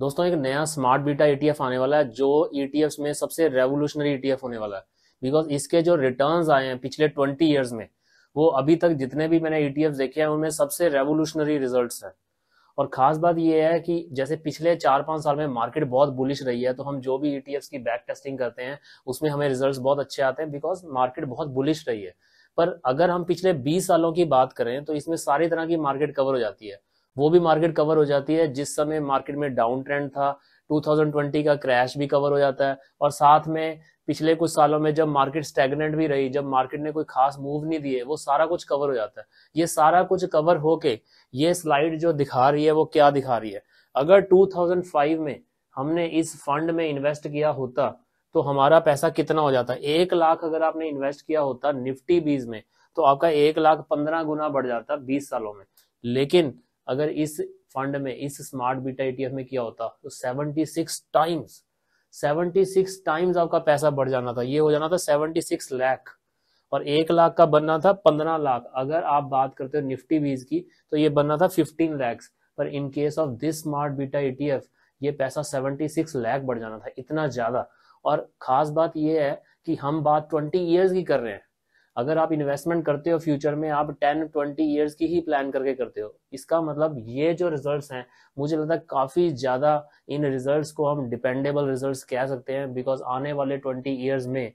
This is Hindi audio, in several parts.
दोस्तों एक नया स्मार्ट बीटा ईटीएफ आने वाला है जो ईटीएफ e में सबसे रेवोल्यूशनरी ईटीएफ e होने वाला है बिकॉज इसके जो रिटर्न आए हैं पिछले ट्वेंटी ईयर्स में वो अभी तक जितने भी मैंने ईटीएफ e देखे हैं उनमें सबसे रेवोल्यूशनरी रिजल्ट है और खास बात यह है कि जैसे पिछले चार पांच साल में मार्केट बहुत बुलिश रही है तो हम जो भी ईटीएफ की बैक टेस्टिंग करते हैं उसमें हमें रिजल्ट बहुत अच्छे आते हैं बिकॉज मार्केट बहुत बुलिश रही है पर अगर हम पिछले 20 सालों की बात करें तो इसमें सारी तरह की मार्केट कवर हो जाती है वो भी मार्केट कवर हो जाती है जिस समय मार्केट में डाउन ट्रेंड था 2020 का क्रैश भी कवर हो जाता है और साथ में पिछले कुछ सालों में जब मार्केट स्टेगनेंट भी रही जब मार्केट ने कोई खास मूव नहीं दिए वो सारा कुछ कवर हो जाता है ये सारा कुछ कवर होके ये स्लाइड जो दिखा रही है वो क्या दिखा रही है अगर 2005 में हमने इस फंड में इन्वेस्ट किया होता तो हमारा पैसा कितना हो जाता एक लाख अगर आपने इन्वेस्ट किया होता निफ्टी बीज में तो आपका एक लाख पंद्रह गुना बढ़ जाता बीस सालों में लेकिन अगर इस फंड में इस स्मार्ट बीटा एटीएफ e में किया होता तो 76 टाइम्स 76 टाइम्स आपका पैसा बढ़ जाना था ये हो जाना था 76 लाख और एक लाख का बनना था पंद्रह लाख अगर आप बात करते हो निफ्टी बीज की तो ये बनना था फिफ्टीन लैक्स पर in case of this smart beta ATF ये पैसा 76 लाख बढ़ जाना था इतना ज्यादा और खास बात यह है कि हम बात 20 इयर्स की कर रहे हैं अगर आप इन्वेस्टमेंट करते हो फ्यूचर में आप टेन ट्वेंटी ईयर्स की ही प्लान करके करते हो इसका मतलब ये जो रिजल्ट्स हैं मुझे लगता है काफ़ी ज़्यादा इन रिजल्ट्स को हम डिपेंडेबल रिजल्ट्स कह सकते हैं बिकॉज आने वाले ट्वेंटी ईयर्स में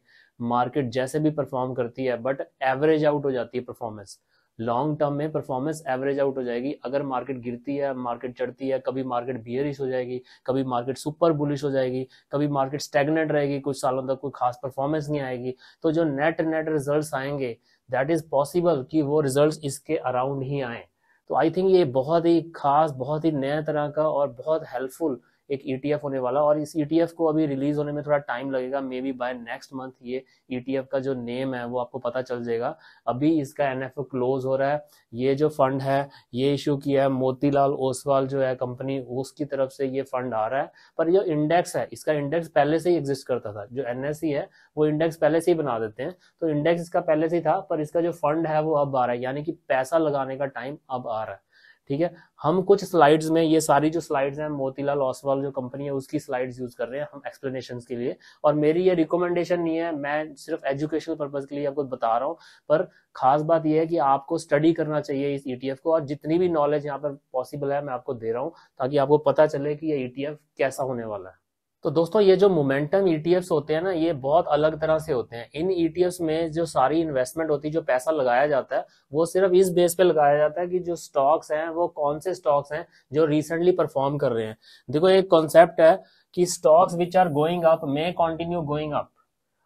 मार्केट जैसे भी परफॉर्म करती है बट एवरेज आउट हो जाती है परफॉर्मेंस लॉन्ग टर्म में परफॉर्मेंस एवरेज आउट हो जाएगी अगर मार्केट गिरती है मार्केट चढ़ती है कभी मार्केट बियरिश हो जाएगी कभी मार्केट सुपर बुलिश हो जाएगी कभी मार्केट स्टेगनेट रहेगी कुछ सालों तक कोई खास परफॉर्मेंस नहीं आएगी तो जो नेट नेट रिजल्ट आएंगे दैट इज पॉसिबल कि वो रिजल्ट इसके अराउंड ही आए तो आई थिंक ये बहुत ही खास बहुत ही नया तरह का और बहुत हेल्पफुल एक ई e होने वाला और इस ई e को अभी रिलीज होने में थोड़ा टाइम लगेगा maybe by next month ये ई e का जो नेम है वो आपको पता चल जाएगा अभी इसका एन क्लोज हो रहा है ये जो फंड है ये इशू किया है मोतीलाल ओसवाल जो है कंपनी उसकी तरफ से ये फंड आ रहा है पर जो इंडेक्स है इसका इंडेक्स पहले से ही एग्जिस्ट करता था जो एन है वो इंडेक्स पहले से ही बना देते हैं तो इंडेक्स इसका पहले से ही था पर इसका जो फंड है वो अब आ रहा है यानी कि पैसा लगाने का टाइम अब आ रहा है ठीक है हम कुछ स्लाइड्स में ये सारी जो स्लाइड्स हैं मोतीलाल ओसवाल जो कंपनी है उसकी स्लाइड्स यूज कर रहे हैं हम एक्सप्लेनेशन के लिए और मेरी ये रिकमेंडेशन नहीं है मैं सिर्फ एजुकेशनल पर्पज के लिए आपको बता रहा हूँ पर खास बात यह है कि आपको स्टडी करना चाहिए इस ईटीएफ e को और जितनी भी नॉलेज यहाँ पर पॉसिबल है मैं आपको दे रहा हूँ ताकि आपको पता चले कि ये ईटीएफ e कैसा होने वाला है तो दोस्तों ये जो मोमेंटम ईटीएफ e होते हैं ना ये बहुत अलग तरह से होते हैं इन ईटीएफ e में जो सारी इन्वेस्टमेंट होती है जो पैसा लगाया जाता है वो सिर्फ इस बेस पे लगाया जाता है कि जो स्टॉक्स हैं वो कौन से स्टॉक्स हैं जो रिसेंटली परफॉर्म कर रहे हैं देखो एक कॉन्सेप्ट है कि stocks which are going up may continue going up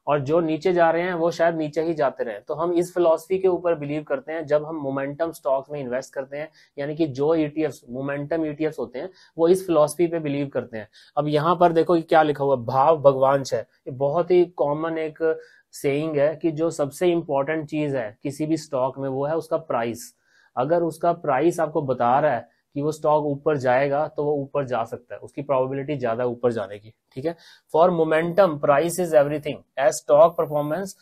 और जो नीचे जा रहे हैं वो शायद नीचे ही जाते रहे तो हम इस फिलोसफी के ऊपर बिलीव करते हैं जब हम मोमेंटम स्टॉक में इन्वेस्ट करते हैं यानी कि जो ईटीएफ मोमेंटम ईटीएफ होते हैं वो इस फिलोसफी पे बिलीव करते हैं अब यहाँ पर देखो क्या लिखा हुआ भाव भगवान है ये बहुत ही कॉमन एक सेइंग है कि जो सबसे इंपॉर्टेंट चीज है किसी भी स्टॉक में वो है उसका प्राइस अगर उसका प्राइस आपको बता रहा है कि वो स्टॉक ऊपर जाएगा तो वो ऊपर जा सकता है उसकी प्रोबेबिलिटी ज्यादा ऊपर जाने की ठीक है for momentum price is everything as stock performance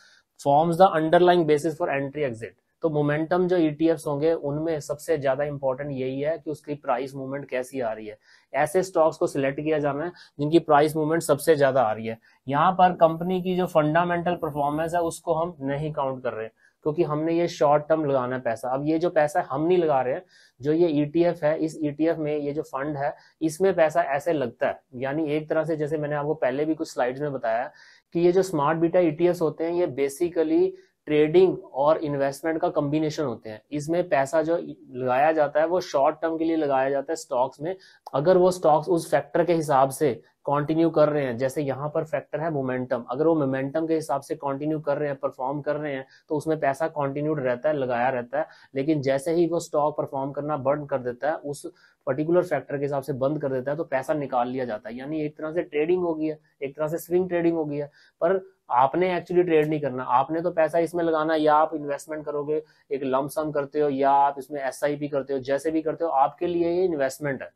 forms the underlying basis for entry exit तो मोमेंटम जो ईटीएफ e होंगे उनमें सबसे ज्यादा इंपॉर्टेंट यही है कि उसकी प्राइस मूवमेंट कैसी आ रही है ऐसे स्टॉक्स को सिलेक्ट किया जाना है जिनकी प्राइस मूवमेंट सबसे ज्यादा आ रही है यहाँ पर कंपनी की जो फंडामेंटल परफॉर्मेंस है उसको हम नहीं काउंट कर रहे हैं क्योंकि हमने ये शॉर्ट टर्म लगाना है पैसा अब ये जो पैसा हम नहीं लगा रहे हैं जो ये ईटीएफ e है इस ईटीएफ e में ये जो फंड है इसमें पैसा ऐसे लगता है यानी एक तरह से जैसे मैंने आपको पहले भी कुछ स्लाइड में बताया कि ये जो स्मार्ट बीटा ईटीएफ होते हैं ये बेसिकली ट्रेडिंग और इन्वेस्टमेंट का कम्बिनेशन होते हैं इसमें पैसा जो लगाया जाता है वो शॉर्ट टर्म के लिए लगाया जाता है स्टॉक्स में अगर वो स्टॉक्स उस फैक्टर के हिसाब से कंटिन्यू कर रहे हैं जैसे यहाँ पर फैक्टर है मोमेंटम अगर वो मोमेंटम के हिसाब से कंटिन्यू कर रहे हैं परफॉर्म कर रहे हैं तो उसमें पैसा कंटिन्यूड रहता है लगाया रहता है लेकिन जैसे ही वो स्टॉक परफॉर्म करना बंद कर देता है उस पर्टिकुलर फैक्टर के हिसाब से बंद कर देता है तो पैसा निकाल लिया जाता है यानी एक तरह से ट्रेडिंग होगी है एक तरह से स्विंग ट्रेडिंग होगी है पर आपने एक्चुअली ट्रेड नहीं करना आपने तो पैसा इसमें लगाना या आप इन्वेस्टमेंट करोगे एक लमसम करते हो या आप इसमें एस करते हो जैसे भी करते हो आपके लिए ये इन्वेस्टमेंट है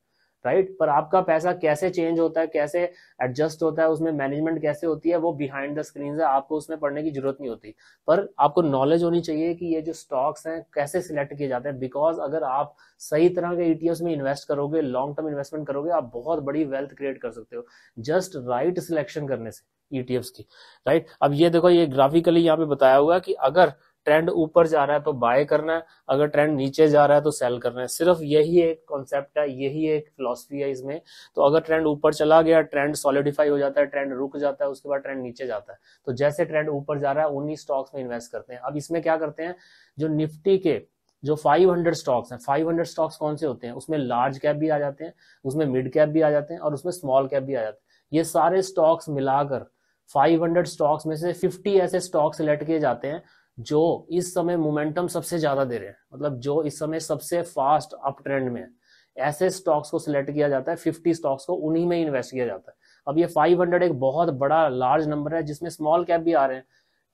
राइट पर आपका पैसा कैसे चेंज होता है कैसे एडजस्ट होता है उसमें मैनेजमेंट कैसे होती है वो बिहाइंड द स्क्रीन है आपको उसमें पढ़ने की जरूरत नहीं होती पर आपको नॉलेज होनी चाहिए कि ये जो स्टॉक्स हैं कैसे सिलेक्ट किए जाते हैं बिकॉज अगर आप सही तरह के ईटीएफ e में इन्वेस्ट करोगे लॉन्ग टर्म इन्वेस्टमेंट करोगे आप बहुत बड़ी वेल्थ क्रिएट कर सकते हो जस्ट राइट सिलेक्शन करने से ईटीएफ e की राइट अब ये देखो ये ग्राफिकली यहाँ पे बताया हुआ कि अगर ट्रेंड ऊपर जा रहा है तो बाय करना है अगर ट्रेंड नीचे जा रहा है तो सेल करना है सिर्फ यही एक कॉन्सेप्ट है यही एक फिलोसफी है इसमें तो अगर ट्रेंड ऊपर चला गया ट्रेंड सॉलिडिफाई हो जाता है ट्रेंड रुक जाता है उसके बाद ट्रेंड नीचे जाता है तो जैसे ट्रेंड ऊपर जा रहा है उन्हीं स्टॉक्स में इन्वेस्ट करते हैं अब इसमें क्या करते हैं जो निफ्टी के जो 500 स्टॉक्स हैं 500 स्टॉक्स कौन से होते हैं उसमें लार्ज कैप भी आ जाते हैं उसमें मिड कैप भी आ जाते हैं और उसमें स्मॉल कैप भी आ जाते हैं ये सारे स्टॉक्स मिलाकर 500 स्टॉक्स में से 50 ऐसे स्टॉक्स सिलेक्ट किए जाते हैं जो इस समय मोमेंटम सबसे ज्यादा दे रहे हैं मतलब जो इस समय सबसे फास्ट अप ट्रेंड में है ऐसे स्टॉक्स को सिलेक्ट किया जाता है 50 स्टॉक्स को उन्हीं में इन्वेस्ट किया जाता है अब ये 500 एक बहुत बड़ा लार्ज नंबर है जिसमें स्मॉल कैप भी आ रहे हैं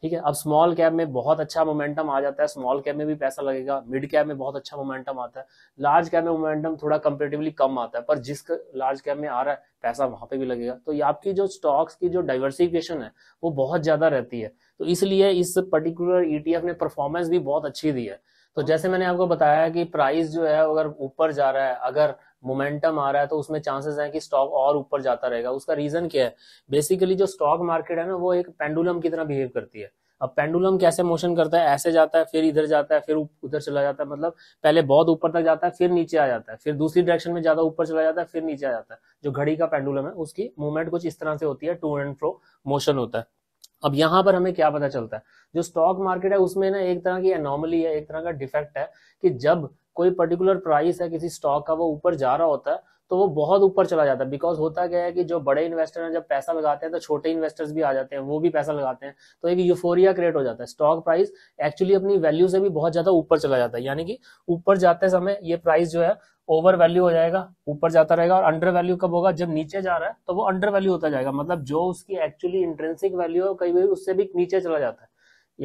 ठीक है अब स्मॉल कैप में बहुत अच्छा मोमेंटम आ जाता है स्मॉल कैप में भी पैसा लगेगा मिड कैप में बहुत अच्छा मोमेंटम आता है लार्ज कैप में मोमेंटम थोड़ा कंपेरेटिवली कम आता है पर जिस लार्ज कैप में आ रहा है पैसा वहां पे भी लगेगा तो ये आपकी जो स्टॉक्स की जो डाइवर्सिफिकेशन है वो बहुत ज्यादा रहती है तो इसलिए इस पर्टिकुलर ईटीएफ e ने परफॉर्मेंस भी बहुत अच्छी दी है तो जैसे मैंने आपको बताया कि प्राइस जो है अगर ऊपर जा रहा है अगर मोमेंटम आ रहा है तो उसमें चांसेस हैं कि स्टॉक और ऊपर जाता रहेगा उसका रीजन क्या है बेसिकली जो स्टॉक मार्केट है ना वो एक पेंडुलम की तरह बिहेव करती है अब पेंडुलम कैसे मोशन करता है ऐसे जाता है फिर इधर जाता है फिर उधर चला जाता है मतलब पहले बहुत ऊपर तक जाता है फिर नीचे आ जाता है फिर दूसरी डायरेक्शन में ज्यादा ऊपर चला जाता है फिर नीचे आ जाता है जो घड़ी का पेंडुलम है उसकी मूवमेंट कुछ इस तरह से होती है टू एंड फ्रो मोशन होता है अब यहां पर हमें क्या पता चलता है जो स्टॉक मार्केट है उसमें ना एक तरह की अनोमली है एक तरह का डिफेक्ट है कि जब कोई पर्टिकुलर प्राइस है किसी स्टॉक का वो ऊपर जा रहा होता है तो वो बहुत ऊपर चला जाता है बिकॉज होता क्या है कि जो बड़े इन्वेस्टर हैं जब पैसा लगाते हैं तो छोटे इन्वेस्टर्स भी आ जाते हैं वो भी पैसा लगाते हैं तो एक यूफोरिया क्रिएट हो जाता है स्टॉक प्राइस एक्चुअली अपनी वैल्यू से भी बहुत ज्यादा ऊपर चला जाता है यानी कि ऊपर जाते समय ये प्राइस जो है ओवर वैल्यू हो जाएगा ऊपर जाता रहेगा और अंडर वैल्यू कब होगा जब नीचे जा रहा है तो वो अंडर वैल्यू होता जाएगा मतलब जो उसकी एक्चुअली इंट्रेंसिक वैल्यू है कई बार उससे भी नीचे चला जाता है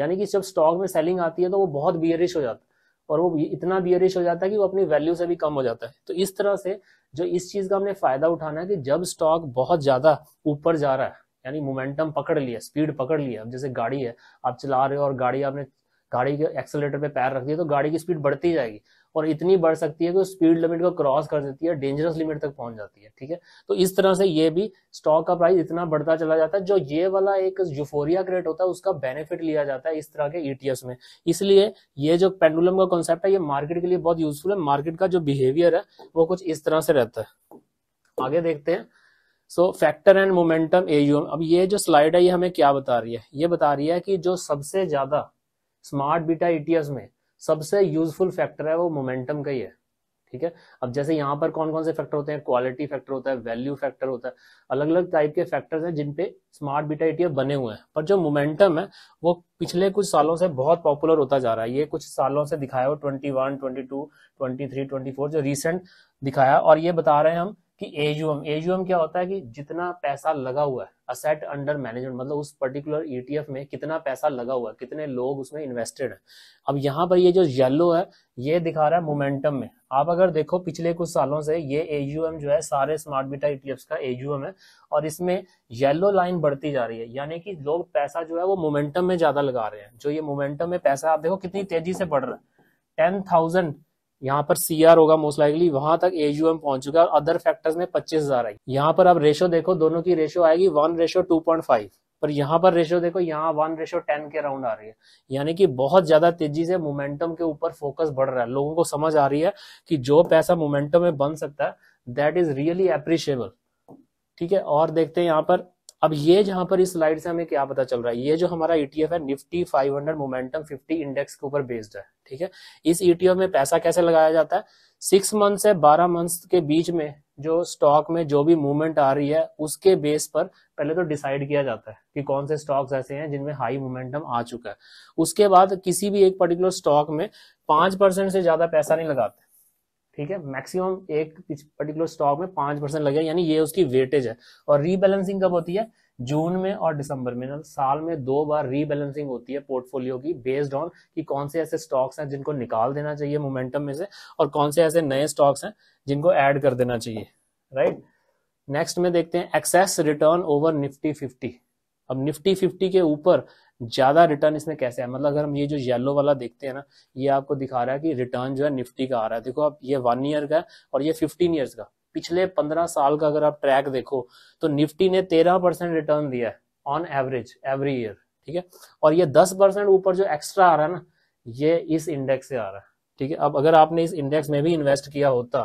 यानी कि जब स्टॉक में सेलिंग आती है तो वो बहुत बियरिश हो जाता है और वो इतना बियरिश हो जाता है कि वो अपनी वैल्यू से भी कम हो जाता है तो इस तरह से जो इस चीज का हमने फायदा उठाना है कि जब स्टॉक बहुत ज्यादा ऊपर जा रहा है यानी मोमेंटम पकड़ लिया स्पीड पकड़ लिया अब जैसे गाड़ी है आप चला रहे हो और गाड़ी आपने गाड़ी के एक्सलेटर पे पैर रख दिया तो गाड़ी की स्पीड बढ़ती जाएगी और इतनी बढ़ सकती है कि स्पीड लिमिट को क्रॉस कर देती है डेंजरस लिमिट तक पहुंच जाती है ठीक है तो इस तरह से ये भी स्टॉक का प्राइस इतना बढ़ता चला जाता है जो ये वाला एक यूफोरिया क्रिएट होता है उसका बेनिफिट लिया जाता है इस तरह के ईटीएस e में इसलिए ये जो पेंडुलम का कॉन्सेप्ट है ये मार्केट के लिए बहुत यूजफुल है मार्केट का जो बिहेवियर है वो कुछ इस तरह से रहता है आगे देखते हैं so factor and momentum AUM अब ये जो स्लाइड है ये हमें क्या बता रही है ये बता रही है कि जो सबसे ज्यादा स्मार्ट बीटा ईटीएस में सबसे यूजफुल फैक्टर है वो मोमेंटम का ही है ठीक है अब जैसे यहाँ पर कौन कौन से फैक्टर होते हैं क्वालिटी फैक्टर होता है वैल्यू फैक्टर होता है अलग अलग टाइप के फैक्टर्स हैं जिन पे स्मार्ट बीटा ईटीएफ बने हुए हैं पर जो मोमेंटम है वो पिछले कुछ सालों से बहुत पॉपुलर होता जा रहा है ये कुछ सालों से दिखाया हो twenty one twenty two twenty three twenty four जो रिसेंट दिखाया और ये बता रहे हैं हम कि एजीएम एजीएम क्या होता है कि जितना पैसा लगा हुआ है असेट अंडर मैनेजमेंट मतलब उस पर्टिकुलर ईटीएफ e में कितना पैसा लगा हुआ है कितने लोग उसमें इन्वेस्टेड है अब यहाँ पर ये जो येलो है ये दिखा रहा है मोमेंटम में आप अगर देखो पिछले कुछ सालों से ये एजीएम जो है सारे स्मार्ट बीटा ईटीएफ का एजीएम है और इसमें येलो लाइन बढ़ती जा रही है यानी कि लोग पैसा जो है वो मोमेंटम में ज्यादा लगा रहे हैं जो ये मोमेंटम में पैसा आप देखो कितनी तेजी से बढ़ रहा है टेन थाउजेंड यहाँ पर सी आर होगा मोस्ट लाइकली वहां तक एजूएम पहुंच चुका है अदर फैक्टर्स में पच्चीस हजार आएगी यहाँ पर आप रेशो देखो दोनों की रेशो आएगी one ratio two point five पर यहाँ पर रेशो देखो यहाँ वन रेशो टेन के राउंड आ रही है यानी कि बहुत ज्यादा तेजी से मोमेंटम के ऊपर फोकस बढ़ रहा है लोगों को समझ आ रही है कि जो पैसा मोमेंटम में बन सकता है दैट इज रियली एप्रिशिएबल ठीक है और देखते हैं यहाँ पर अब ये जहां पर इस स्लाइड से हमें क्या पता चल रहा है ये जो हमारा ईटीएफ e है निफ्टी 500 मोमेंटम 50 इंडेक्स के ऊपर बेस्ड है ठीक है इस ईटीएफ e में पैसा कैसे लगाया जाता है सिक्स मंथ से बारह मंथ के बीच में जो स्टॉक में जो भी मूवमेंट आ रही है उसके बेस पर पहले तो डिसाइड किया जाता है कि कौन से स्टॉक्स ऐसे हैं जिनमें हाई मोमेंटम आ चुका है उसके बाद किसी भी एक पर्टिकुलर स्टॉक में पांच परसेंट से ज्यादा पैसा नहीं लगाते ठीक है मैक्सिमम एक पर्टिकुलर स्टॉक में पांच परसेंट लगे यानी ये उसकी वेटेज है और रीबैलेंसिंग कब होती है जून में और दिसंबर में मतलब साल में दो बार रीबैलेंसिंग होती है पोर्टफोलियो की बेस्ड ऑन कि कौन से ऐसे स्टॉक्स हैं जिनको निकाल देना चाहिए मोमेंटम में से और कौन से ऐसे नए स्टॉक्स हैं जिनको ऐड कर देना चाहिए राइट नेक्स्ट में देखते हैं excess return over Nifty fifty अब निफ्टी फिफ्टी के ऊपर ज़्यादा रिटर्न इसमें कैसे है मतलब अगर हम ये जो येलो वाला देखते हैं ना ये आपको दिखा रहा है कि रिटर्न जो है निफ्टी का आ रहा है देखो आप ये वन ईयर का और ये फिफ्टीन ईयर्स का पिछले पंद्रह साल का अगर आप ट्रैक देखो तो निफ्टी ने तेरह परसेंट रिटर्न दिया है ऑन एवरेज एवरी ईयर ठीक है और ये दस परसेंट ऊपर जो एक्स्ट्रा आ रहा है ना ये इस इंडेक्स से आ रहा है ठीक है अब अगर आपने इस इंडेक्स में भी इन्वेस्ट किया होता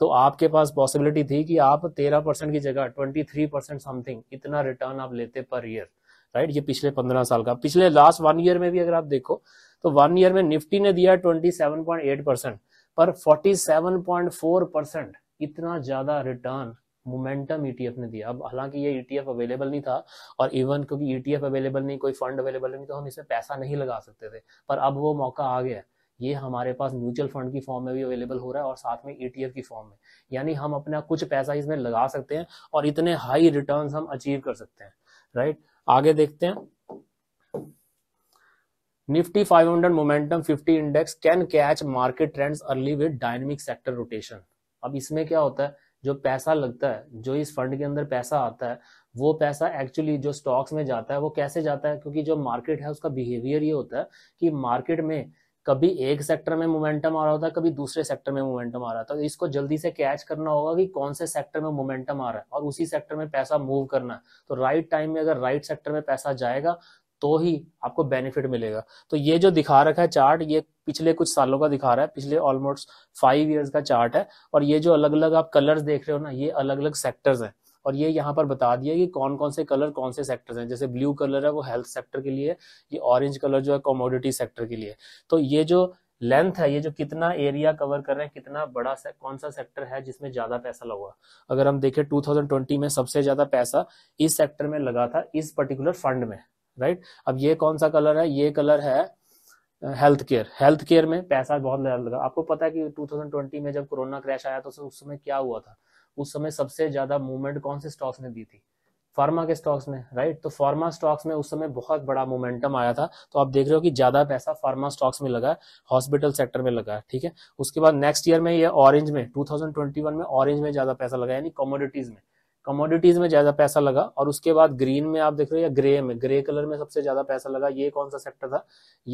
तो आपके पास पॉसिबिलिटी थी कि आप तेरह परसेंट की जगह ट्वेंटी थ्री परसेंट समथिंग इतना रिटर्न आप लेते पर ईयर राइट ये पिछले पंद्रह साल का पिछले लास्ट वन ईयर में भी अगर आप देखो तो वन ईयर में निफ्टी ने दिया twenty seven point eight percent पर forty seven point four percent इतना ज्यादा रिटर्न मोमेंटम ईटीएफ ने दिया अब हालांकि ये ईटीएफ e अवेलेबल नहीं था और इवन क्योंकि ईटीएफ e अवेलेबल नहीं कोई फंड अवेलेबल नहीं तो हम इसमें पैसा नहीं लगा सकते थे पर अब वो मौका आ गया ये हमारे पास म्यूचुअल फंड की फॉर्म में भी अवेलेबल हो रहा है और साथ में ईटीएफ e की फॉर्म में यानी हम अपना कुछ पैसा इसमें लगा सकते हैं और इतने हाई रिटर्न हम अचीव कर सकते हैं राइट आगे देखते हैं Nifty 500 momentum 50 index can catch market trends early with dynamic sector rotation अब इसमें क्या होता है जो पैसा लगता है जो इस फंड के अंदर पैसा आता है वो पैसा एक्चुअली जो स्टॉक्स में जाता है वो कैसे जाता है क्योंकि जो मार्केट है उसका बिहेवियर ये होता है कि मार्केट में कभी एक सेक्टर में मोमेंटम आ रहा होता है कभी दूसरे सेक्टर में मोमेंटम आ रहा था तो इसको जल्दी से कैच करना होगा कि कौन से सेक्टर में मोमेंटम आ रहा है और उसी सेक्टर में पैसा मूव करना है तो राइट टाइम में अगर राइट सेक्टर में पैसा जाएगा तो ही आपको बेनिफिट मिलेगा तो ये जो दिखा रखा है चार्ट ये पिछले कुछ सालों का दिखा रहा है पिछले ऑलमोस्ट फाइव ईयर्स का चार्ट है और ये जो अलग अलग आप कलर्स देख रहे हो ना ये अलग अलग सेक्टर्स हैं और ये यहाँ पर बता दिया कि कौन कौन से कलर कौन से सेक्टर्स हैं जैसे ब्लू कलर है वो हेल्थ सेक्टर के लिए ये ऑरेंज कलर जो है कॉमोडिटी सेक्टर के लिए तो ये जो लेंथ है ये जो कितना एरिया कवर कर रहे हैं कितना बड़ा से, कौन सा सेक्टर है जिसमें ज्यादा पैसा लगा अगर हम देखें टू में सबसे ज्यादा पैसा इस सेक्टर में लगा था इस पर्टिकुलर फंड में राइट अब ये कौन सा कलर है ये कलर है हेल्थ केयर हेल्थ केयर में पैसा बहुत लगा आपको पता है कि 2020 में जब कोरोना क्रैश आया तो उस समय क्या हुआ था उस समय सबसे ज्यादा मूवमेंट कौन से स्टॉक्स ने दी थी फार्मा के स्टॉक्स में राइट तो फार्मा स्टॉक्स में उस समय बहुत बड़ा मोमेंटम आया था तो आप देख रहे हो कि ज्यादा पैसा फार्मा स्टॉक्स में लगा है हॉस्पिटल सेक्टर में लगा है ठीक है उसके बाद नेक्स्ट ईयर में ये ऑरेंज में 2021 में ऑरेंज में ज्यादा पैसा लगा यानी कमोडिटीज में कमोडिटीज में ज्यादा पैसा लगा और उसके बाद ग्रीन में आप देख रहे हो या ग्रे में ग्रे कलर में सबसे ज्यादा पैसा लगा ये कौन सा सेक्टर था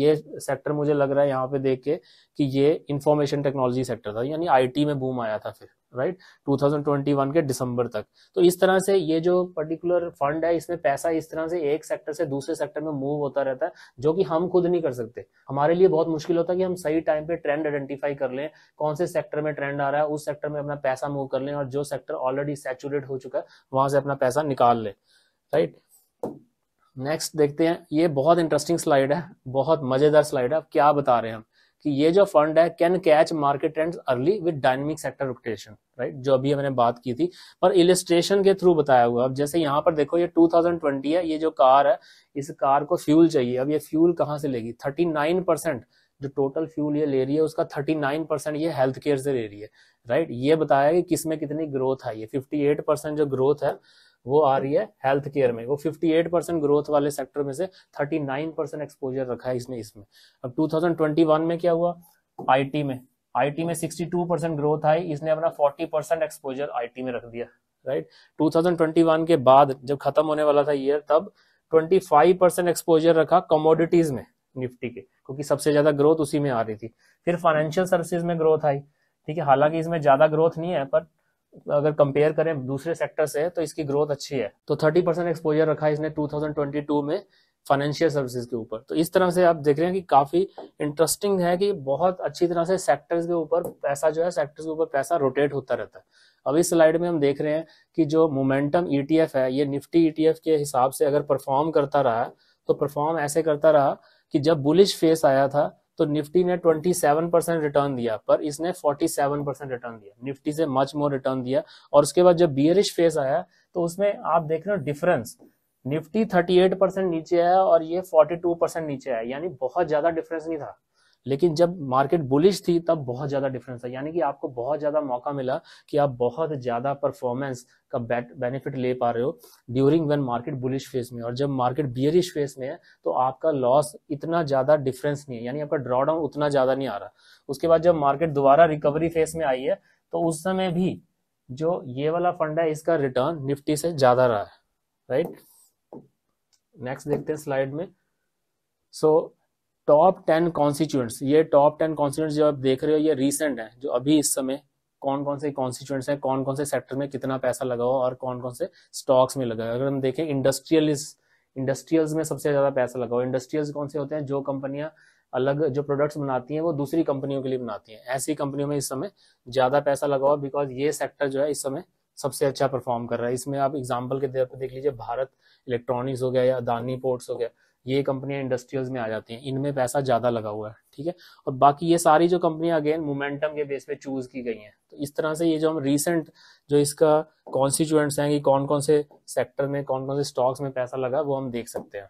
ये सेक्टर मुझे लग रहा है यहाँ पे देख के कि ये इन्फॉर्मेशन टेक्नोलॉजी सेक्टर था यानी आईटी में बूम आया था फिर राइट right? 2021 के दिसंबर तक तो इस तरह से ये जो पर्टिकुलर फंड है इसमें पैसा इस तरह से एक सेक्टर से दूसरे सेक्टर में मूव होता रहता है जो कि हम खुद नहीं कर सकते हमारे लिए बहुत मुश्किल होता है कि हम सही टाइम पे ट्रेंड आइडेंटिफाई कर लें कौन से सेक्टर में ट्रेंड आ रहा है उस सेक्टर में अपना पैसा मूव कर लें और जो सेक्टर ऑलरेडी सेचुरेट हो चुका है वहां से अपना पैसा निकाल लें राइट right? नेक्स्ट देखते हैं ये बहुत इंटरेस्टिंग स्लाइड है बहुत मजेदार स्लाइड है क्या बता रहे हैं हम कि ये जो फंड है can catch market trends early with dynamic sector rotation right जो अभी हमने बात की थी पर इलिस्ट्रेशन के थ्रू बताया हुआ अब जैसे यहाँ पर देखो ये 2020 है ये जो कार है इस कार को फ्यूल चाहिए अब ये फ्यूल कहाँ से लेगी 39 परसेंट जो टोटल फ्यूल ये ले रही है उसका 39 परसेंट ये हेल्थ केयर से ले रही है राइट ये बताया कि किसमें कितनी ग्रोथ है ये परसेंट जो ग्रोथ है वो आ रही है हेल्थ केयर में वो 58 परसेंट ग्रोथ वाले सेक्टर में से 39 परसेंट एक्सपोजर रखा है इसने इसमें अब 2021 में क्या हुआ आईटी में आईटी में 62 परसेंट ग्रोथ आई इसने अपना 40 परसेंट एक्सपोजर आईटी में रख दिया राइट 2021 के बाद जब खत्म होने वाला था ईयर तब 25 परसेंट एक्सपोजर रखा कमोडिटीज में निफ्टी के क्योंकि सबसे ज्यादा ग्रोथ उसी में आ रही थी फिर फाइनेंशियल सर्विसेज में ग्रोथ आई ठीक है हालांकि इसमें ज्यादा ग्रोथ नहीं है पर अगर कंपेयर करें दूसरे सेक्टर से तो इसकी ग्रोथ अच्छी है तो थर्टी परसेंट एक्सपोजर रखा है इसने 2022 में फाइनेंशियल सर्विसेज के ऊपर तो इस तरह से आप देख रहे हैं कि काफी इंटरेस्टिंग है कि बहुत अच्छी तरह से सेक्टर्स के ऊपर पैसा जो है सेक्टर्स के ऊपर पैसा रोटेट होता रहता है अब इस स्लाइड में हम देख रहे हैं कि जो मोमेंटम ईटीएफ e है ये निफ्टी ईटीएफ e के हिसाब से अगर परफॉर्म करता रहा तो परफॉर्म ऐसे करता रहा कि जब बुलिश फेस आया था तो निफ्टी ने 27 परसेंट रिटर्न दिया पर इसने 47 परसेंट रिटर्न दिया निफ्टी से मच मोर रिटर्न दिया और उसके बाद जब बियरिश फेस आया तो उसमें आप देख रहे हो डिफरेंस निफ्टी 38 परसेंट नीचे आया और ये 42 परसेंट नीचे आया यानी बहुत ज्यादा डिफरेंस नहीं था लेकिन जब मार्केट बुलिश थी तब बहुत ज़्यादा डिफरेंस था यानी कि आपको बहुत ज़्यादा मौका मिला कि आप बहुत ज़्यादा परफॉर्मेंस का बेनिफिट ले पा रहे हो during one market bullish phase में और जब मार्केट बियरिश फेज में है तो आपका लॉस इतना ज़्यादा डिफरेंस नहीं है यानी आपका ड्रॉडाउन उतना ज़्यादा नहीं आ रहा उसके बाद जब मार्केट दोबारा रिकवरी फेज में आई है तो उस समय भी जो ये वाला फंड है इसका रिटर्न निफ्टी से ज़्यादा रहा है राइट नेक्स्ट देखते हैं स्लाइड में so so, top ten constituents ये टॉप टेन कॉन्स्टिट्यूएंट जो आप देख रहे हो ये रीसेंट है जो अभी इस समय कौन कौन से कॉन्स्टिट्यूंट्स हैं कौन कौन से सेक्टर में कितना पैसा लगा हुआ और कौन कौन से स्टॉक्स में लगा हुआ अगर हम देखें इंडस्ट्रियल इंडस्ट्रियल्स में सबसे ज़्यादा पैसा लगा हुआ इंडस्ट्रियल्स कौन से होते हैं जो कंपनियां अलग जो प्रोडक्ट्स बनाती हैं वो दूसरी कंपनियों के लिए बनाती हैं ऐसी कंपनियों में इस समय ज़्यादा पैसा लगा हुआ बिकॉज ये सेक्टर जो है इस समय सबसे अच्छा परफॉर्म कर रहा है इसमें आप एग्जाम्पल के तौर पर देख लीजिए भारत इलेक्ट्रॉनिक्स हो गया या अदानी पोर्ट्स हो गया ये कंपनियां इंडस्ट्रियल्स में आ जाती हैं इनमें पैसा ज़्यादा लगा हुआ है ठीक है और बाकी ये सारी जो कंपनियां अगेन मोमेंटम के बेस पे चूज की गई हैं तो इस तरह से ये जो हम रिसेंट जो इसका कॉन्स्टिट्यूएंट्स हैं कि कौन कौन से सेक्टर में कौन कौन से स्टॉक्स में पैसा लगा वो हम देख सकते हैं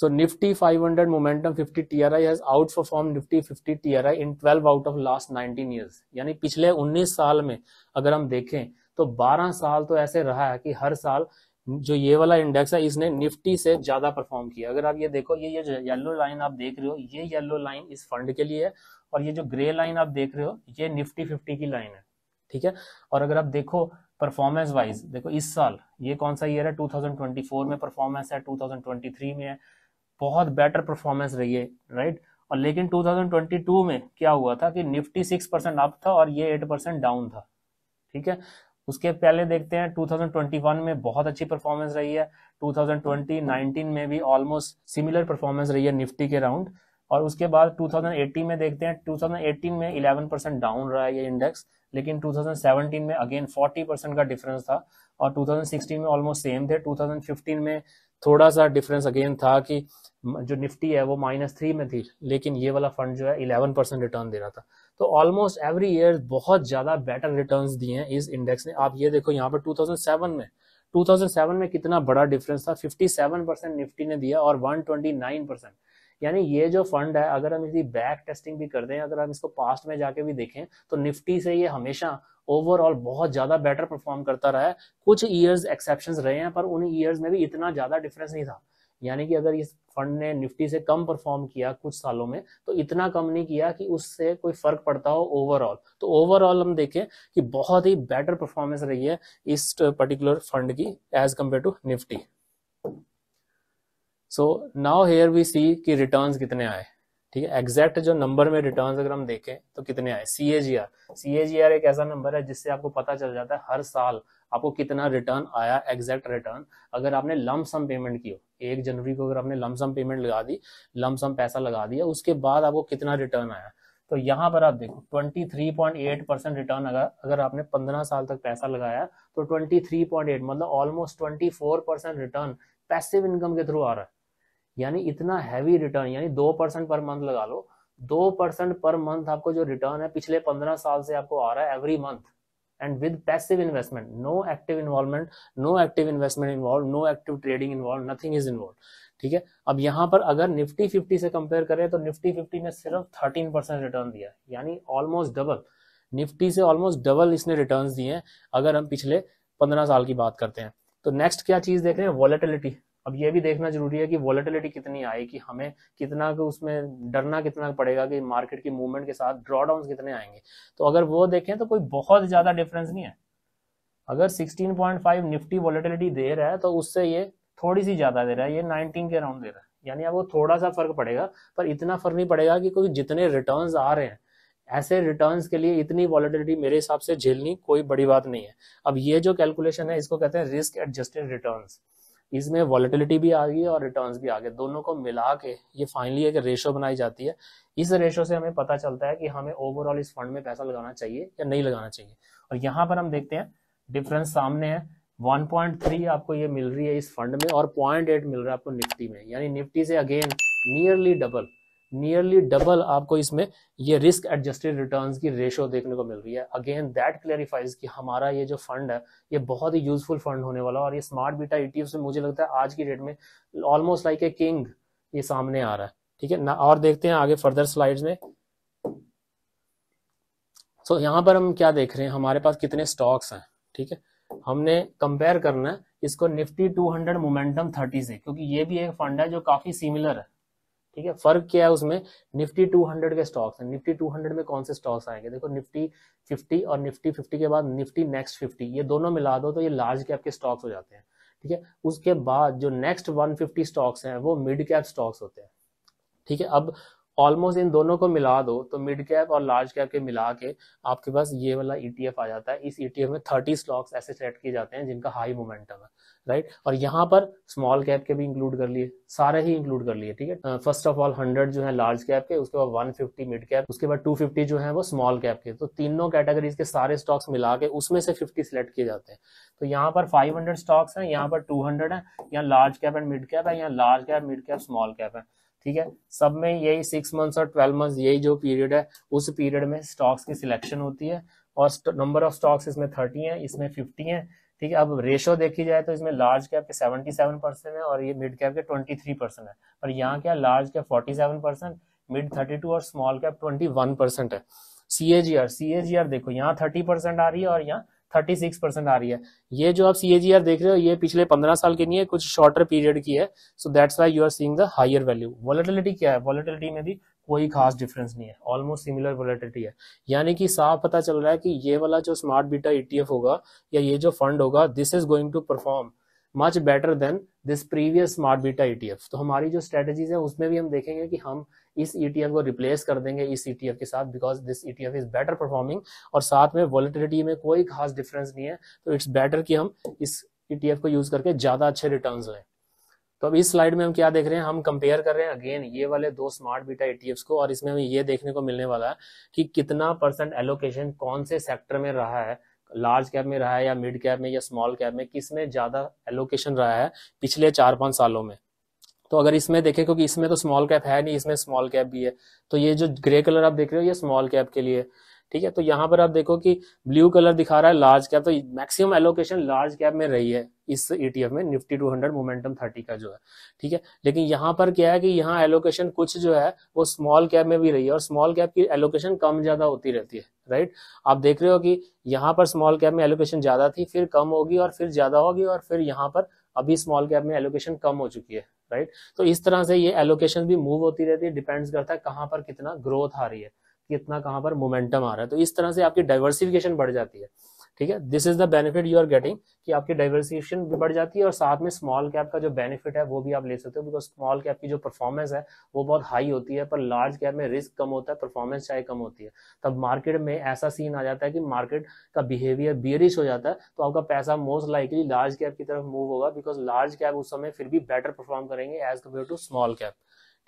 So Nifty 500 momentum 50 TRI has outperformed Nifty 50 TRI in 12 out of last 19 years. यानी पिछले 19 साल में अगर हम देखें तो 12 साल तो ऐसे रहा है कि हर साल जो ये वाला इंडेक्स है इसने निफ्टी से ज्यादा परफॉर्म किया अगर आप ये देखो ये ये येलो लाइन आप देख रहे हो ये येलो लाइन इस फंड के लिए है और ये जो ग्रे लाइन आप देख रहे हो ये निफ्टी फिफ्टी की लाइन है ठीक है और अगर आप देखो परफॉर्मेंस वाइज देखो इस साल ये कौन सा ईयर है टू में परफॉर्मेंस है टू में है बहुत बेटर परफॉर्मेंस रही है राइट और लेकिन 2022 में क्या हुआ था कि निफ्टी सिक्स परसेंट अप था और ये एट परसेंट डाउन था ठीक है उसके पहले देखते हैं 2021 में बहुत अच्छी परफॉर्मेंस रही है 2020 19 में भी ऑलमोस्ट सिमिलर परफॉर्मेंस रही है निफ्टी के राउंड और उसके बाद 2018 में देखते हैं 2018 में 11 परसेंट डाउन रहा है ये इंडेक्स लेकिन 2017 में अगेन 40 परसेंट का डिफरेंस था और 2016 में ऑलमोस्ट सेम थे 2015 में थोड़ा सा डिफरेंस अगेन था कि जो निफ्टी है वो माइनस थ्री में थी लेकिन ये वाला फंड जो है इलेवन परसेंट रिटर्न दे रहा था तो ऑलमोस्ट एवरी ईयर बहुत ज़्यादा बेटर रिटर्न दिए हैं इस इंडेक्स ने आप ये देखो यहाँ पर टू में 2007 में कितना बड़ा डिफरेंस था 57 परसेंट निफ्टी ने दिया और 129 परसेंट यानी ये जो फंड है अगर हम इसकी बैक टेस्टिंग भी कर दें अगर हम इसको पास्ट में जाके भी देखें तो निफ्टी से ये हमेशा ओवरऑल बहुत ज़्यादा बेटर परफॉर्म करता रहा है कुछ इयर्स एक्सेप्शन रहे हैं पर उन इयर्स में भी इतना ज़्यादा डिफरेंस नहीं था यानी कि अगर इस फंड ने निफ्टी से कम परफॉर्म किया कुछ सालों में तो इतना कम नहीं किया कि उससे कोई फर्क पड़ता हो ओवरऑल तो ओवरऑल हम देखें कि बहुत ही बेटर परफॉर्मेंस रही है इस पर्टिकुलर फंड की as compare to Nifty so now here we see कि रिटर्न कितने आए ठीक है एग्जैक्ट जो नंबर में रिटर्न अगर हम देखें तो कितने आए सी सी ए जी आर एक ऐसा नंबर है जिससे आपको पता चल जाता है हर साल आपको कितना रिटर्न आया एग्जैक्ट रिटर्न अगर आपने लम सम पेमेंट की हो एक जनवरी को अगर आपने लम सम पेमेंट लगा दी लम सम पैसा लगा दिया उसके बाद आपको कितना रिटर्न आया तो यहाँ पर आप देखो 23.8 परसेंट रिटर्न अगर अगर आपने 15 साल तक पैसा लगाया तो 23.8 मतलब almost 24 percent return passive income के थ्रू आ रहा है यानी इतना हैवी रिटर्न यानी दो परसेंट पर मंथ लगा लो दो परसेंट पर मंथ आपको जो रिटर्न है पिछले पंद्रह साल से आपको आ रहा है every month and with passive investment no active involvement no active investment involved no active trading involved nothing is involved ठीक है अब यहां पर अगर निफ्टी 50 से कंपेयर करें तो निफ्टी 50 ने सिर्फ 13 परसेंट रिटर्न दिया यानी ऑलमोस्ट डबल निफ्टी से ऑलमोस्ट डबल इसने रिटर्न्स दिए हैं अगर हम पिछले 15 साल की बात करते हैं तो नेक्स्ट क्या चीज़ देख रहे हैं वॉलेटिलिटी अब यह भी देखना जरूरी है कि वॉलेटिलिटी कितनी आएगी हमें कितना उसमें डरना कितना पड़ेगा कि मार्केट की मूवमेंट के साथ ड्रॉडाउन कितने आएंगे तो अगर वो देखें तो कोई बहुत ज्यादा डिफरेंस नहीं है अगर 16.5 निफ्टी वॉलेटिलिटी दे रहा है तो उससे ये थोड़ी सी ज्यादा दे रहा है ये नाइनटीन के अराउंड दे रहा है यानी अब वो थोड़ा सा फर्क पड़ेगा पर इतना फर्क नहीं पड़ेगा कि कोई जितने रिटर्न आ रहे हैं ऐसे रिटर्न के लिए इतनी वॉलेटिलिटी मेरे हिसाब से झेलनी कोई बड़ी बात नहीं है अब ये जो कैलकुलेशन है इसको कहते हैं रिस्क एडजस्टेड रिटर्न इसमें वॉलिटिलिटी भी आ गई और रिटर्न्स भी आ गए दोनों को मिला के ये फाइनली एक रेशो बनाई जाती है इस रेशो से हमें पता चलता है कि हमें ओवरऑल इस फंड में पैसा लगाना चाहिए या नहीं लगाना चाहिए और यहाँ पर हम देखते हैं डिफरेंस सामने है 1.3 आपको ये मिल रही है इस फंड में और 0.8 मिल रहा है आपको निफ्टी में यानी निफ्टी से again nearly double nearly double आपको इसमें ये रिस्क एडजस्टेड रिटर्न की रेशो देखने को मिल रही है अगेन दैट क्लैरिफाइज कि हमारा ये जो फंड है ये बहुत ही यूजफुल फंड होने वाला है और ये स्मार्ट बीटा ई में मुझे लगता है आज की डेट में ऑलमोस्ट लाइक ए किंग ये सामने आ रहा है ठीक है ना और देखते हैं आगे फर्दर स्लाइड में सो so, यहाँ पर हम क्या देख रहे हैं हमारे पास कितने स्टॉक्स हैं ठीक है हमने कंपेयर करना है इसको निफ्टी 200 मोमेंटम 30 से क्योंकि ये भी एक फंड है जो काफी सिमिलर है ठीक है फर्क क्या है उसमें निफ्टी 200 के स्टॉक्स हैं निफ्टी 200 में कौन से स्टॉक्स आएंगे देखो निफ्टी 50 और निफ्टी 50 के बाद निफ्टी नेक्स्ट 50 ये दोनों मिला दो तो ये लार्ज कैप के स्टॉक्स हो जाते हैं ठीक है उसके बाद जो नेक्स्ट 150 स्टॉक्स हैं वो मिड कैप स्टॉक्स होते हैं ठीक है अब ऑलमोस्ट इन दोनों को मिला दो तो मिड कैप और लार्ज कैप के मिला के आपके पास ये वाला ईटीएफ e आ जाता है इस ईटीएफ e में थर्टी स्टॉक्स ऐसे सेट किए जाते हैं जिनका हाई मोमेंटम है राइट और यहाँ पर स्मॉल कैप के भी इंक्लूड कर लिए सारे ही इंक्लूड कर लिए ठीक है फर्स्ट ऑफ ऑल हंड्रेड जो है लार्ज कैप के उसके बाद वन फिफ्टी मिड कैप उसके बाद टू फिफ्टी जो है वो स्मॉल कैप के तो तीनों कैटेगरीज के सारे स्टॉक्स मिला के उसमें से फिफ्टी सिलेक्ट किए जाते हैं तो यहाँ पर फाइव हंड्रेड स्टॉक्स है यहाँ पर टू हंड्रेड है यहाँ large cap and mid cap है यहाँ large cap mid cap small cap है ठीक है सब में यही सिक्स मंथ्स और ट्वेल्व मंथ्स यही जो पीरियड है उस पीरियड में स्टॉक्स की सिलेक्शन होती है और नंबर ऑफ स्टॉक्स इसमें थर्टी है इसमें फिफ्टी है ठीक है अब रेशो देखी जाए तो इसमें लार्ज कैप के सेवेंटी सेवन परसेंट है और ये मिड कैप के ट्वेंटी थ्री परसेंट है पर यहाँ क्या large cap forty seven percent mid thirty two और small cap twenty one percent है सी एजीआर सी एजीआर देखो यहाँ थर्टी परसेंट आ रही है और यहाँ थर्टी सिक्स परसेंट आ रही है ये जो आप सी देख रहे हो ये पिछले पंद्रह साल की नहीं है कुछ शॉर्टर पीरियड की है so that's why you are seeing the higher value volatility क्या है वॉलेटिलिटी में भी कोई खास डिफरेंस नहीं है ऑलमोस्ट सिमिलर वॉलेटिलिटी है यानी कि साफ पता चल रहा है कि ये वाला जो स्मार्ट बीटा ई होगा या ये जो फंड होगा this is going to perform much better than this previous smart beta ETF तो हमारी जो स्ट्रेटेजीज है उसमें भी हम देखेंगे कि हम इस ईटीएफ e को रिप्लेस कर देंगे इस ईटीएफ e के साथ because this ETF is better performing और साथ में वॉलिटिलिटी में कोई खास डिफरेंस नहीं है तो इट्स बेटर कि हम इस ईटीएफ e को यूज करके ज्यादा अच्छे रिटर्न लें तो अब इस स्लाइड में हम क्या देख रहे हैं हम कंपेयर कर रहे हैं अगेन ये वाले दो स्मार्ट बीटा ईटीएफ को और इसमें हमें ये देखने को मिलने वाला है कि कितना परसेंट एलोकेशन कौन से सेक्टर में रहा है लार्ज कैप में रहा है या मिड कैप में या स्मॉल कैप में किस में ज़्यादा एलोकेशन रहा है पिछले चार पांच सालों में तो अगर इसमें देखें क्योंकि इसमें तो स्मॉल कैप है नहीं इसमें स्मॉल कैप भी है तो ये जो ग्रे कलर आप देख रहे हो ये स्मॉल कैप के लिए ठीक है तो यहाँ पर आप देखो कि ब्लू कलर दिखा रहा है लार्ज कैप तो मैक्सिमम एलोकेशन लार्ज कैप में रही है इस ईटीएफ e में निफ्टी 200 मोमेंटम 30 का जो है ठीक है लेकिन यहाँ पर क्या है कि यहाँ एलोकेशन कुछ जो है वो स्मॉल कैप में भी रही है और स्मॉल कैप की एलोकेशन कम ज्यादा होती रहती है राइट आप देख रहे हो कि यहाँ पर स्मॉल कैप में एलोकेशन ज्यादा थी फिर कम होगी और फिर ज्यादा होगी और फिर यहाँ पर अभी स्मॉल कैप में एलोकेशन कम हो चुकी है राइट तो इस तरह से ये एलोकेशन भी मूव होती रहती है डिपेंड्स करता है कहाँ पर कितना ग्रोथ आ रही है कितना कहाँ पर मोमेंटम आ रहा है तो इस तरह से आपकी डाइवर्सिफिकेशन बढ़ जाती है ठीक है this is the benefit you are getting कि आपकी डाइवर्सिफिकेशन भी बढ़ जाती है और साथ में स्मॉल कैप का जो बेनिफिट है वो भी आप ले सकते हो बिकॉज स्मॉल कैप की जो परफॉर्मेंस है वो बहुत हाई होती है पर लार्ज कैप में रिस्क कम होता है परफॉर्मेंस चाहे कम होती है तब मार्केट में ऐसा सीन आ जाता है कि मार्केट का बिहेवियर बियरिश हो जाता है तो आपका पैसा मोस्ट लाइकली लार्ज कैप की तरफ मूव होगा बिकॉज लार्ज कैप उस समय फिर भी बेटर परफॉर्म करेंगे as compare to small cap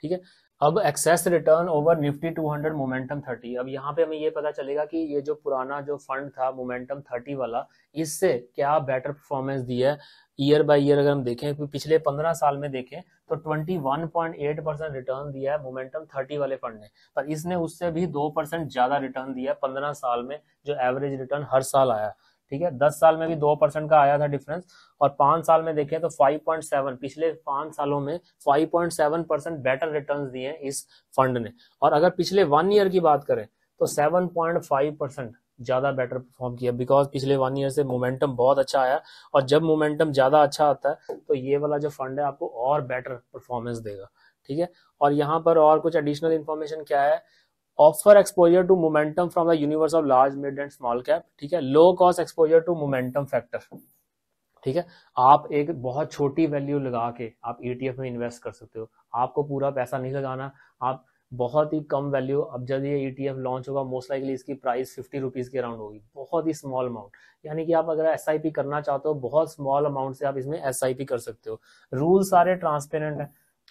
ठीक है अब excess return over Nifty 200 momentum 30 अब यहाँ पे हमें ये पता चलेगा कि ये जो पुराना जो फंड था मोमेंटम 30 वाला इससे क्या बेटर परफॉर्मेंस दिया है ईयर बाय ईयर अगर हम देखें पिछले 15 साल में देखें तो 21.8 परसेंट रिटर्न दिया है मोमेंटम 30 वाले फंड ने पर इसने उससे भी दो परसेंट ज्यादा रिटर्न दिया है पंद्रह साल में जो एवरेज रिटर्न हर साल आया ठीक है दस साल में भी दो परसेंट का आया था डिफरेंस और पांच साल में देखें तो 5.7 पिछले पांच सालों में 5.7 परसेंट बेटर रिटर्न दिए इस फंड ने और अगर पिछले वन ईयर की बात करें तो 7.5 परसेंट ज्यादा बेटर परफॉर्म किया बिकॉज पिछले वन ईयर से मोमेंटम बहुत अच्छा आया और जब मोमेंटम ज्यादा अच्छा आता है तो ये वाला जो फंड है आपको और बेटर परफॉर्मेंस देगा ठीक है और यहाँ पर और कुछ एडिशनल इन्फॉर्मेशन क्या है offer exposure to momentum from the universe of large mid and small cap ठीक है low cost exposure to momentum factor ठीक है आप एक बहुत छोटी वैल्यू लगा के आप ईटीएफ e में इन्वेस्ट कर सकते हो आपको पूरा पैसा नहीं लगाना आप बहुत ही कम वैल्यू अब जब ये ईटीएफ e लॉन्च होगा मोस्ट लाइकली इसकी प्राइस फिफ्टी रुपीज़ के अराउंड होगी बहुत ही स्मॉल अमाउंट यानी कि आप अगर एस करना चाहते हो बहुत स्मॉल अमाउंट से आप इसमें एस कर सकते हो रूल सारे ट्रांसपेरेंट है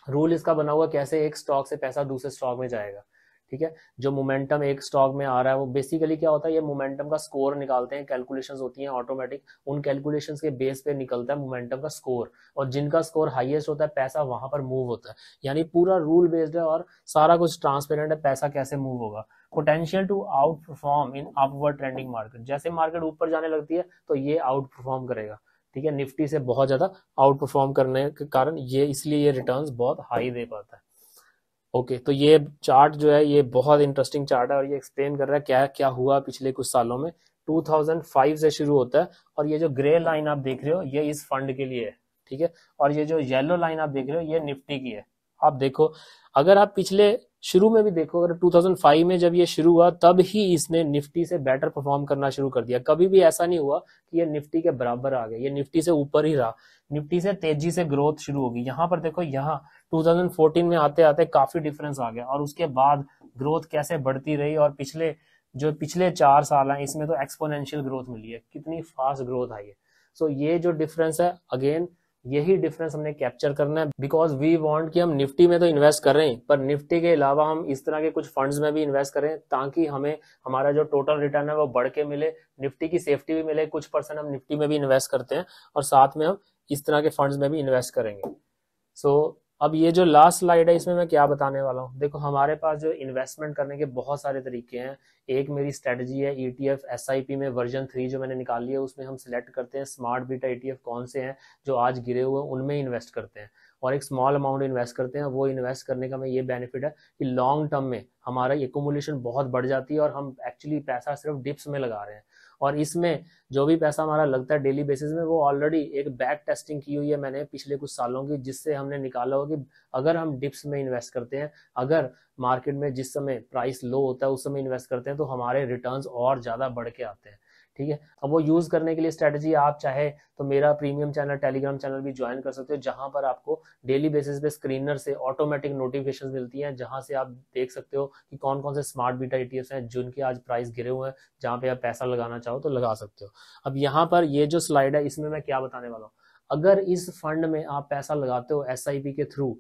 रूल इसका बना हुआ कैसे एक स्टॉक से पैसा दूसरे स्टॉक में जाएगा ठीक है जो मोमेंटम एक स्टॉक में आ रहा है वो बेसिकली क्या होता है ये मोमेंटम का स्कोर निकालते हैं कैलकुलेशंस होती हैं ऑटोमेटिक उन कैलकुलेशंस के बेस पे निकलता है मोमेंटम का स्कोर और जिनका स्कोर हाईएस्ट होता है पैसा वहां पर मूव होता है यानी पूरा रूल बेस्ड है और सारा कुछ ट्रांसपेरेंट है पैसा कैसे मूव होगा potential to outperform in upward trending market जैसे मार्केट ऊपर जाने लगती है तो ये आउट परफॉर्म करेगा ठीक है निफ्टी से बहुत ज़्यादा आउट परफॉर्म करने के कारण ये इसलिए ये रिटर्न बहुत हाई दे पाता है ओके तो ये चार्ट जो है ये बहुत इंटरेस्टिंग चार्ट है और ये एक्सप्लेन कर रहा है क्या क्या हुआ पिछले कुछ सालों में 2005 से शुरू होता है और ये जो ग्रे लाइन आप देख रहे हो ये इस फंड के लिए है ठीक है और ये जो येलो लाइन आप देख रहे हो ये निफ्टी की है आप देखो अगर आप पिछले शुरू में भी देखो अगर 2005 में जब ये शुरू हुआ तब ही इसने निफ्टी से बेटर परफॉर्म करना शुरू कर दिया कभी भी ऐसा नहीं हुआ कि ये निफ्टी के बराबर आ गया ये निफ्टी से ऊपर ही रहा निफ्टी से तेजी से ग्रोथ शुरू होगी यहाँ पर देखो यहाँ 2014 में आते आते काफी डिफरेंस आ गया और उसके बाद ग्रोथ कैसे बढ़ती रही और पिछले जो पिछले चार साल है इसमें तो एक्सपोनेंशियल ग्रोथ मिली है कितनी फास्ट ग्रोथ आई है सो so, ये जो डिफरेंस है अगेन यही डिफरेंस हमने कैप्चर करना है बिकॉज वी वॉन्ट कि हम निफ्टी में तो इन्वेस्ट कर रहे हैं पर निफ्टी के अलावा हम इस तरह के कुछ फंड्स में भी इन्वेस्ट करें ताकि हमें हमारा जो टोटल रिटर्न है वो बढ़ के मिले निफ्टी की सेफ्टी भी मिले कुछ परसेंट हम निफ्टी में भी इन्वेस्ट करते हैं और साथ में हम इस तरह के फंड्स में भी इन्वेस्ट करेंगे सो so, अब ये जो लास्ट स्लाइड है इसमें मैं क्या बताने वाला हूँ देखो हमारे पास जो इन्वेस्टमेंट करने के बहुत सारे तरीके हैं एक मेरी स्ट्रेटजी है ईटीएफ e एसआईपी में वर्जन थ्री जो मैंने निकाली है उसमें हम सिलेक्ट करते हैं स्मार्ट बीटा ईटीएफ कौन से हैं जो आज गिरे हुए हैं उनमें इन्वेस्ट करते हैं और एक स्मॉल अमाउंट इन्वेस्ट करते हैं वो इन्वेस्ट करने का मैं ये बेनिफिट है कि लॉन्ग टर्म में हमारा एकोमोलेशन बहुत बढ़ जाती है और हम एक्चुअली पैसा सिर्फ डिप्स में लगा रहे हैं और इसमें जो भी पैसा हमारा लगता है डेली बेसिस में वो ऑलरेडी एक बैक टेस्टिंग की हुई है मैंने पिछले कुछ सालों की जिससे हमने निकाला हो कि अगर हम डिप्स में इन्वेस्ट करते हैं अगर मार्केट में जिस समय प्राइस लो होता है उस समय इन्वेस्ट करते हैं तो हमारे रिटर्न और ज़्यादा बढ़ के आते हैं ठीक है अब वो यूज़ करने के लिए स्ट्रैटेजी आप चाहे तो मेरा प्रीमियम चैनल टेलीग्राम चैनल भी ज्वाइन कर सकते हो जहां पर आपको डेली बेसिस पे स्क्रीनर से ऑटोमेटिक नोटिफिकेशन मिलती हैं जहां से आप देख सकते हो कि कौन कौन से स्मार्ट बीटा ई हैं जिनके आज प्राइस गिरे हुए हैं जहां पे आप पैसा लगाना चाहो तो लगा सकते हो अब यहाँ पर ये जो स्लाइड है इसमें मैं क्या बताने वाला हूँ अगर इस फंड में आप पैसा लगाते हो एस के थ्रू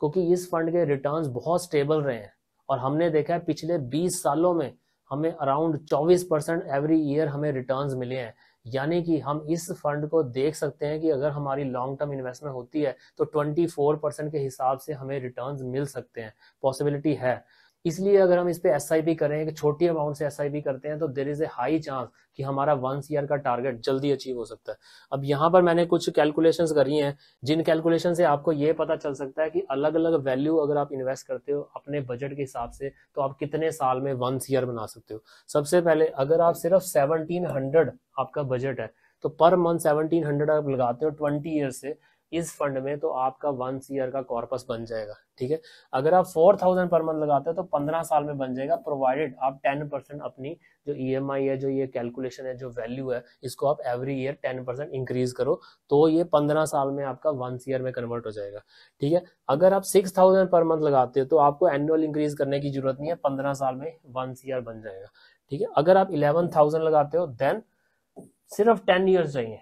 क्योंकि इस फंड के रिटर्न बहुत स्टेबल रहे हैं और हमने देखा है पिछले बीस सालों में हमें अराउंड 24 परसेंट एवरी ईयर हमें रिटर्न्स मिले हैं यानी कि हम इस फंड को देख सकते हैं कि अगर हमारी लॉन्ग टर्म इन्वेस्टमेंट होती है तो 24 परसेंट के हिसाब से हमें रिटर्न्स मिल सकते हैं पॉसिबिलिटी है इसलिए अगर हम इस पर एस करें एक छोटी अमाउंट से एस करते हैं तो there is a high chance कि हमारा वन ईयर का टारगेट जल्दी अचीव हो सकता है अब यहाँ पर मैंने कुछ कैलकुलेशन करी हैं जिन कैलकुलेशन से आपको ये पता चल सकता है कि अलग अलग वैल्यू अगर आप इन्वेस्ट करते हो अपने बजट के हिसाब से तो आप कितने साल में वन ईयर बना सकते हो सबसे पहले अगर आप सिर्फ सेवनटीन आपका बजट है तो पर मंथ सेवनटीन हंड्रेड आप लगाते हो ट्वेंटी ईयर से इस फंड में तो आपका वन ईयर का कॉर्पस बन जाएगा ठीक है अगर आप फोर थाउजेंड पर मंथ लगाते हो तो पंद्रह साल में बन जाएगा प्रोवाइडेड आप टेन परसेंट अपनी जो ई e है जो ये कैलकुलेशन है जो वैल्यू है इसको आप every year ten percent increase करो तो ये पंद्रह साल में आपका वन ईयर में कन्वर्ट हो जाएगा ठीक है अगर आप सिक्स थाउजेंड पर मंथ लगाते हो तो आपको एनुअल इंक्रीज करने की जरूरत नहीं है पंद्रह साल में वन ईयर बन जाएगा ठीक है अगर आप इलेवन थाउजेंड लगाते हो देन सिर्फ टेन ईयर्स चाहिए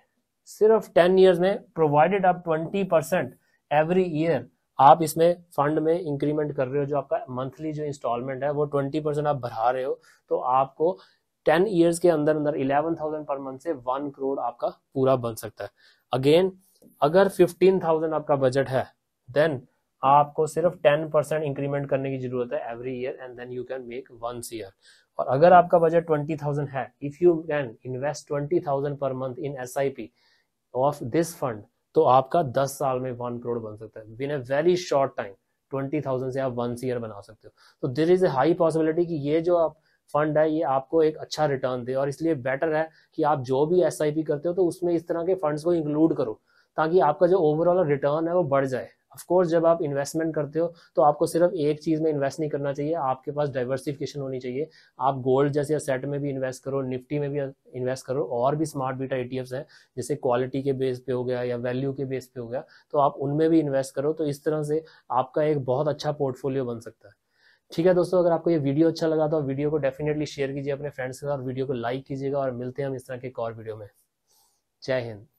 सिर्फ टेन ईयर्स में प्रोवाइडेड आप ट्वेंटी परसेंट एवरी ईयर आप इसमें फंड में इंक्रीमेंट कर रहे हो जो आपका मंथली जो इंस्टॉलमेंट है वो ट्वेंटी परसेंट आप बढ़ा रहे हो तो आपको टेन ईयर्स के अंदर अंदर इलेवन थाउजेंड पर मंथ से वन करोड़ आपका पूरा बन सकता है अगेन अगर फिफ्टीन थाउजेंड आपका बजट है देन आपको सिर्फ टेन परसेंट इंक्रीमेंट करने की जरूरत है every year and then you can make one year और अगर आपका बजट ट्वेंटी थाउजेंड है if you can invest twenty thousand per month in S I P of this fund तो आपका दस साल में वन करोड़ बन सकता है in a very short time twenty thousand से आप वन ईयर बना सकते हो तो there is a high possibility कि ये जो आप फंड है ये आपको एक अच्छा रिटर्न दे और इसलिए बेटर है कि आप जो भी एस करते हो तो उसमें इस तरह के फंड्स को इंक्लूड करो ताकि आपका जो ओवरऑल रिटर्न है वो बढ़ जाए ऑफकोर्स जब आप इन्वेस्टमेंट करते हो तो आपको सिर्फ एक चीज़ में इन्वेस्ट नहीं करना चाहिए आपके पास डाइवर्सिफिकेशन होनी चाहिए आप गोल्ड जैसे सेट में भी इन्वेस्ट करो निफ्टी में भी इन्वेस्ट करो और भी स्मार्ट बीटा ई हैं जैसे क्वालिटी के बेस पे हो गया या वैल्यू के बेस पे हो गया तो आप उनमें भी इन्वेस्ट करो तो इस तरह से आपका एक बहुत अच्छा पोर्टफोलियो बन सकता है ठीक है दोस्तों अगर आपको ये वीडियो अच्छा लगा तो वीडियो को डेफिनेटली शेयर कीजिए अपने फ्रेंड्स के साथ वीडियो को लाइक कीजिएगा और मिलते हैं हम इस तरह के एक और वीडियो में जय हिंद